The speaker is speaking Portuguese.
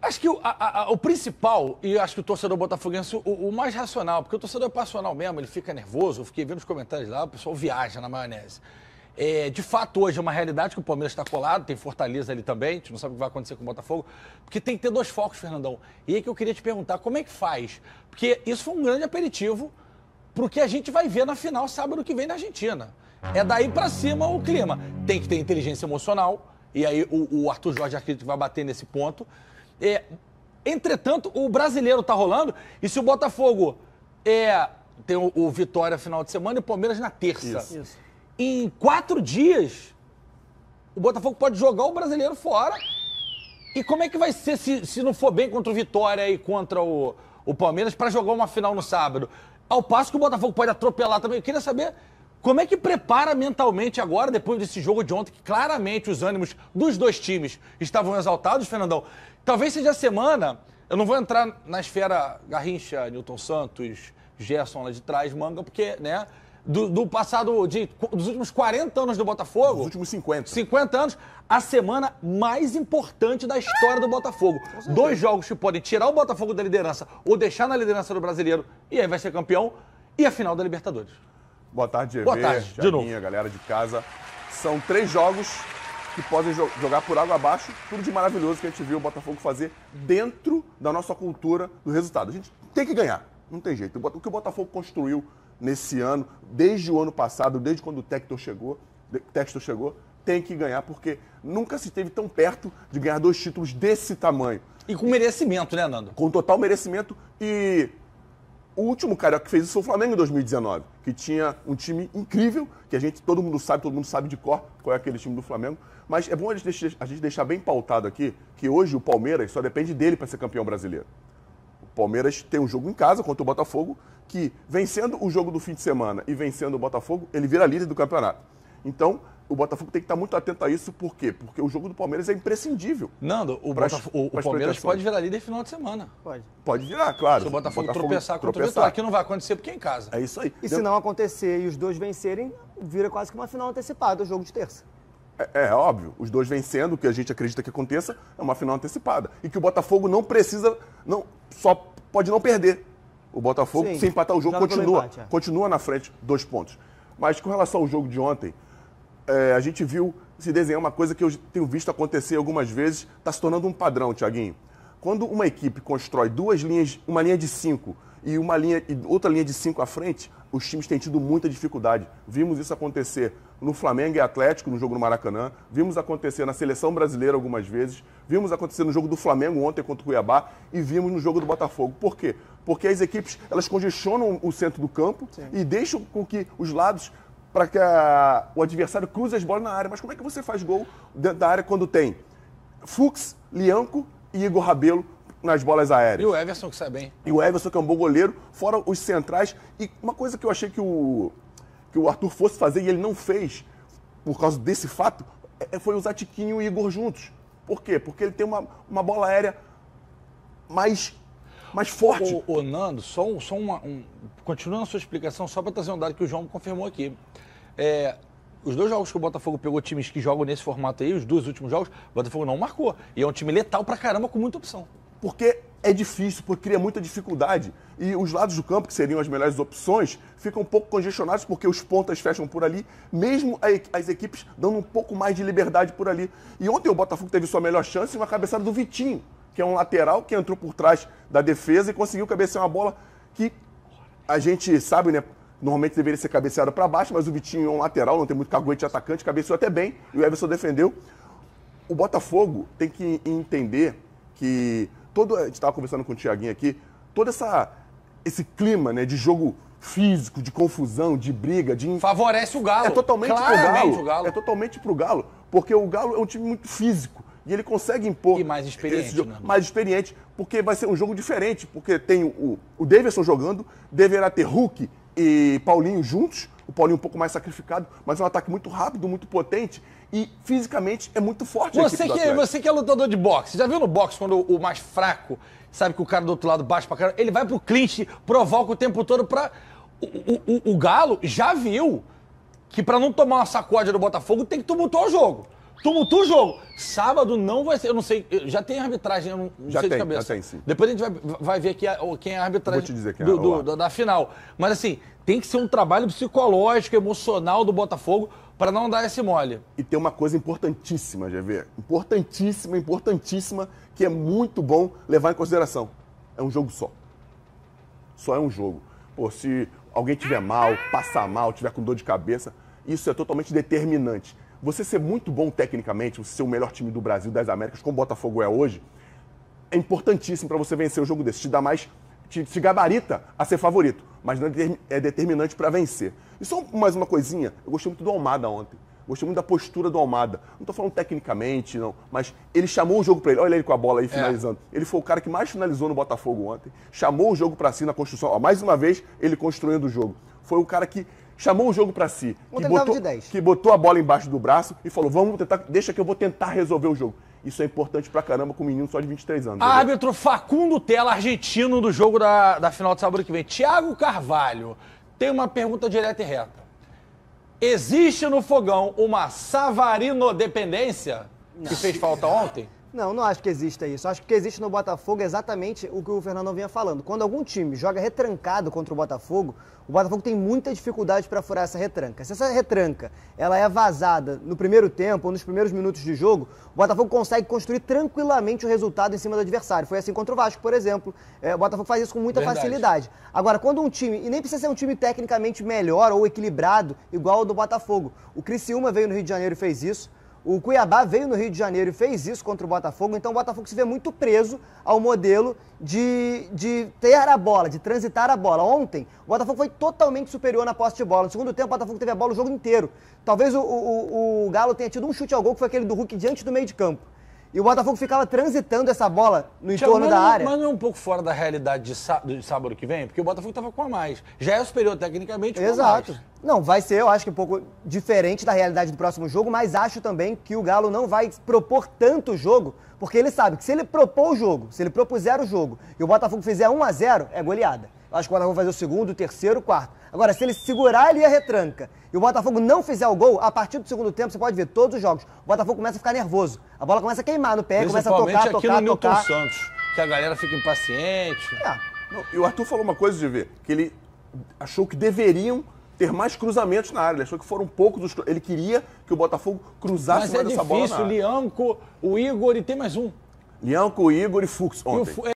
Acho que o, a, a, o, principal, e acho que o torcedor botafoguense, o, o, mais racional, porque o torcedor é passional mesmo, ele fica nervoso, eu fiquei vendo os comentários lá, o pessoal viaja na maionese. É, de fato, hoje é uma realidade que o Palmeiras está colado, tem Fortaleza ali também, a gente não sabe o que vai acontecer com o Botafogo, porque tem que ter dois focos, Fernandão. E aí que eu queria te perguntar, como é que faz? Porque isso foi um grande aperitivo para o que a gente vai ver na final sábado que vem na Argentina. É daí para cima o clima. Tem que ter inteligência emocional, e aí o, o Arthur Jorge acredita que vai bater nesse ponto. É, entretanto, o brasileiro está rolando e se o Botafogo é, tem o, o, Vitória final de semana e o Palmeiras na terça. Isso. Isso. Em quatro dias, o Botafogo pode jogar o brasileiro fora. E como é que vai ser se, se não for bem contra o Vitória e contra o, o Palmeiras para jogar uma final no sábado? Ao passo que o Botafogo pode atropelar também. Eu queria saber como é que prepara mentalmente agora, depois desse jogo de ontem, que claramente os ânimos dos dois times estavam exaltados, Fernandão? Talvez seja a semana, eu não vou entrar na esfera Garrincha, Newton Santos, Gerson lá de trás, Manga, porque, né, do, do passado, de, dos últimos 40 anos do Botafogo... Dos últimos 50. 50 anos, a semana mais importante da história do Botafogo. Dois jogos que podem tirar o Botafogo da liderança ou deixar na liderança do brasileiro, e aí vai ser campeão, e a final da Libertadores. Boa tarde, GV. Boa tarde, de novo. galera de casa. São três jogos que podem jo jogar por água abaixo tudo de maravilhoso que a gente viu o Botafogo fazer dentro da nossa cultura do resultado. A gente tem que ganhar, não tem jeito. O que o Botafogo construiu nesse ano, desde o ano passado, desde quando o Tector chegou, Textor chegou, tem que ganhar, porque nunca se teve tão perto de ganhar dois títulos desse tamanho. E com merecimento, né, Nando? Com total merecimento e o último carioca que fez isso foi o Flamengo em 2019, que tinha um time incrível, que a gente, todo mundo sabe, todo mundo sabe de cor qual é aquele time do Flamengo. Mas é bom a gente deixar, a gente deixar bem pautado aqui que hoje o Palmeiras só depende dele para ser campeão brasileiro. O Palmeiras tem um jogo em casa contra o Botafogo, que vencendo o jogo do fim de semana e vencendo o Botafogo, ele vira líder do campeonato. Então, o Botafogo tem que estar muito atento a isso, por quê? Porque o jogo do Palmeiras é imprescindível. Nando, o, pras, o, o Palmeiras pode virar líder final de semana. Pode. Pode virar, claro. Se o Botafogo, Botafogo tropeçar contra o Vitória, que não vai acontecer porque é em casa. É isso aí. E Deu... se não acontecer e os dois vencerem, vira quase que uma final antecipada, o jogo de terça. É, é, óbvio, os dois vencendo, o que a gente acredita que aconteça, é uma final antecipada. E que o Botafogo não precisa, não só pode não perder. O Botafogo, Sim, empatar o jogo, continua, empate, é. continua na frente, dois pontos. Mas com relação ao jogo de ontem, é, a gente viu se desenhar uma coisa que eu tenho visto acontecer algumas vezes, está se tornando um padrão, Tiaguinho. Quando uma equipe constrói duas linhas, uma linha de cinco e uma linha, e outra linha de cinco à frente, os times têm tido muita dificuldade. Vimos isso acontecer no Flamengo e Atlético, no jogo no Maracanã. Vimos acontecer na seleção brasileira algumas vezes. Vimos acontecer no jogo do Flamengo ontem contra o Cuiabá e vimos no jogo do Botafogo. Por quê? Porque as equipes elas congestionam o centro do campo Sim. e deixam com que os lados para que a, o adversário cruze as bolas na área. Mas como é que você faz gol dentro da área quando tem Fux, Lianco e Igor Rabelo nas bolas aéreas? E o Everson que sai bem. E o Everson que é um bom goleiro, fora os centrais. E uma coisa que eu achei que o, que o Arthur fosse fazer e ele não fez, por causa desse fato, é, foi usar Tiquinho e Igor juntos. Por quê? Porque ele tem uma, uma bola aérea mais mais forte. O, Nando, só, só uma, um, continuando a sua explicação, só para trazer um dado que o João confirmou aqui. É, os dois jogos que o Botafogo pegou times que jogam nesse formato aí, os dois últimos jogos, o Botafogo não marcou. E é um time letal pra caramba com muita opção. Porque é difícil, porque cria muita dificuldade. E os lados do campo, que seriam as melhores opções, ficam um pouco congestionados porque os pontas fecham por ali, mesmo as equipes dando um pouco mais de liberdade por ali. E ontem o Botafogo teve sua melhor chance uma cabeçada do Vitinho, que é um lateral que entrou por trás da defesa e conseguiu cabecear uma bola que a gente sabe, né? Normalmente deveria ser cabeceado para baixo, mas o Vitinho é um lateral, não tem muito caguete de atacante, cabeceou até bem e o Everson defendeu. O Botafogo tem que entender que todo. A gente estava conversando com o Thiaguinho aqui, todo essa, esse clima né, de jogo físico, de confusão, de briga, de. Favorece o Galo. É totalmente Claramente pro Galo. Galo. É totalmente pro Galo, porque o Galo é um time muito físico. E ele consegue impor. E mais experiente. Jogo, né? Mais experiente, porque vai ser um jogo diferente. Porque tem o, o Davidson jogando, deverá ter Hulk, e Paulinho juntos, o Paulinho um pouco mais sacrificado, mas é um ataque muito rápido, muito potente e fisicamente é muito forte. Você, que, é, você que é lutador de boxe, já viu no boxe quando o, mais fraco sabe que o cara do outro lado baixa pra caramba, ele vai pro clinch, provoca o tempo todo pra. O, o, o, o Galo já viu que para não tomar uma sacódia do Botafogo tem que tumultuar o jogo tumultua o jogo. Sábado não vai ser. Eu não sei. Já tem arbitragem, eu não, não já sei tem, de cabeça. Já tem, sim. Depois a gente vai, vai ver aqui a, quem é a arbitragem Vou te dizer quem é, do, do, da, da final. Mas assim, tem que ser um trabalho psicológico, emocional do Botafogo para não dar esse mole. E tem uma coisa importantíssima, GV. Importantíssima, importantíssima, que é muito bom levar em consideração. É um jogo só. Só é um jogo. Pô, se alguém tiver mal, passar mal, tiver com dor de cabeça, isso é totalmente determinante você ser muito bom tecnicamente, você ser o melhor time do Brasil, das Américas, como o Botafogo é hoje, é importantíssimo para você vencer o jogo desse. Te dá mais. Te, te gabarita a ser favorito, mas não é, é determinante para vencer. E só mais uma coisinha, eu gostei muito do Almada ontem. Gostei muito da postura do Almada. Não estou falando tecnicamente, não, mas ele chamou o jogo para ele. Olha ele com a bola aí é. finalizando. É. Ele foi o cara que mais finalizou no Botafogo ontem. Chamou o jogo para si na construção. Ó, mais uma vez, ele construindo o jogo. Foi o cara que chamou o jogo para si, que botou, que botou, a bola embaixo do braço e falou: vamos tentar, deixa que eu vou tentar resolver o jogo. Isso é importante pra caramba com um menino só de 23 anos. Árbitro Facundo Tela, argentino do jogo da, da final de sábado que vem. Tiago Carvalho, tem uma pergunta direta e reta. Existe no fogão uma savarino dependência que fez falta ontem? Não, não acho que exista isso. Acho que existe no Botafogo é exatamente o que o Fernando vinha falando. Quando algum time joga retrancado contra o Botafogo, o Botafogo tem muita dificuldade para furar essa retranca. Se essa retranca ela é vazada no primeiro tempo ou nos primeiros minutos de jogo, o Botafogo consegue construir tranquilamente o resultado em cima do adversário. Foi assim contra o Vasco, por exemplo. É, o Botafogo faz isso com muita Verdade. facilidade. Agora, quando um time, e nem precisa ser um time tecnicamente melhor ou equilibrado, igual o do Botafogo, o Criciúma veio no Rio de Janeiro e fez isso. O Cuiabá veio no Rio de Janeiro e fez isso contra o Botafogo, então o Botafogo se vê muito preso ao modelo de, de ter a bola, de transitar a bola. Ontem, o Botafogo foi totalmente superior na posse de bola. No segundo tempo, o Botafogo teve a bola o jogo inteiro. Talvez o, o, o Galo tenha tido um chute ao gol, que foi aquele do Hulk diante do meio de campo. E o Botafogo ficava transitando essa bola no entorno da não, é área. Mas não é um pouco fora da realidade de, de sábado que vem? Porque o Botafogo estava com a mais. Já é superior tecnicamente Exato. mais. Não, vai ser, eu acho que um pouco diferente da realidade do próximo jogo, mas acho também que o Galo não vai propor tanto jogo, porque ele sabe que se ele propor o jogo, se ele propuser o jogo e o Botafogo fizer 1 a 0 é goleada acho que o Botafogo vai fazer o segundo, o terceiro, o quarto. Agora, se ele segurar ali a retranca e o Botafogo não fizer o gol, a partir do segundo tempo, você pode ver todos os jogos, o Botafogo começa a ficar nervoso. A bola começa a queimar no pé, começa a tocar, tocar, tocar, no Milton Santos, que a galera fica impaciente. É. Não, e o Arthur falou uma coisa de ver, que ele achou que deveriam ter mais cruzamentos na área. Ele achou que foram um pouco dos. Ele queria que o Botafogo cruzasse Mas mais é essa difícil, bola. Mas é difícil. Lianco, o Igor e tem mais um. Lianco, o Igor e Fux ontem.